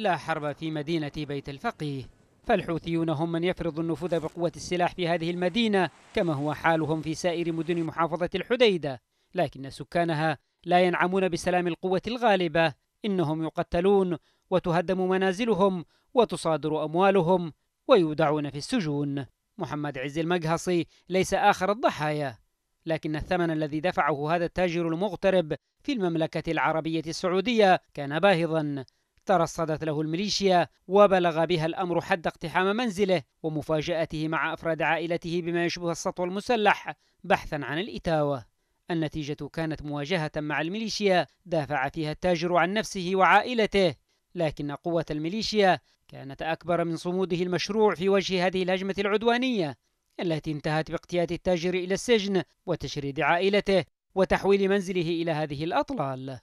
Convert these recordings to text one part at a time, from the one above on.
لا حرب في مدينة بيت الفقيه فالحوثيون هم من يفرض النفوذ بقوة السلاح في هذه المدينة كما هو حالهم في سائر مدن محافظة الحديدة لكن سكانها لا ينعمون بسلام القوة الغالبة إنهم يقتلون وتهدم منازلهم وتصادر أموالهم ويودعون في السجون محمد عز المقهصي ليس آخر الضحايا لكن الثمن الذي دفعه هذا التاجر المغترب في المملكة العربية السعودية كان باهظا ترصدت له الميليشيا وبلغ بها الأمر حد اقتحام منزله ومفاجأته مع أفراد عائلته بما يشبه السطو المسلح بحثا عن الإتاوة النتيجة كانت مواجهة مع الميليشيا دافع فيها التاجر عن نفسه وعائلته لكن قوة الميليشيا كانت أكبر من صموده المشروع في وجه هذه الهجمة العدوانية التي انتهت باقتياد التاجر إلى السجن وتشريد عائلته وتحويل منزله إلى هذه الأطلال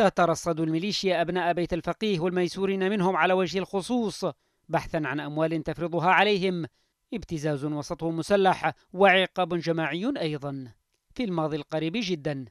تترصد الميليشيا أبناء بيت الفقيه والميسورين منهم على وجه الخصوص بحثا عن أموال تفرضها عليهم ابتزاز وسطه مسلح وعقاب جماعي أيضا في الماضي القريب جدا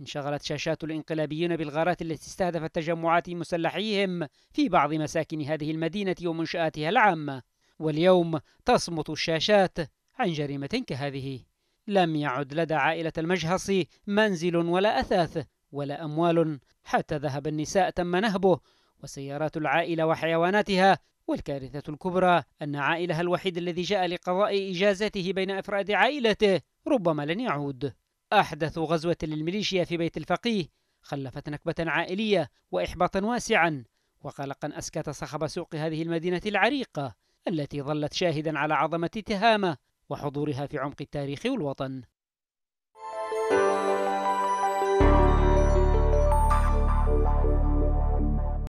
انشغلت شاشات الانقلابيين بالغارات التي استهدفت تجمعات مسلحيهم في بعض مساكن هذه المدينة ومنشآتها العامة واليوم تصمت الشاشات عن جريمة كهذه لم يعد لدى عائلة المجهص منزل ولا أثاث ولا أموال حتى ذهب النساء تم نهبه وسيارات العائلة وحيواناتها والكارثة الكبرى أن عائلها الوحيد الذي جاء لقضاء إجازته بين أفراد عائلته ربما لن يعود أحدث غزوة للميليشيا في بيت الفقيه خلفت نكبة عائلية وإحباطا واسعا وقلقا أسكت صخب سوق هذه المدينة العريقة التي ظلت شاهدا على عظمة تهامة وحضورها في عمق التاريخ والوطن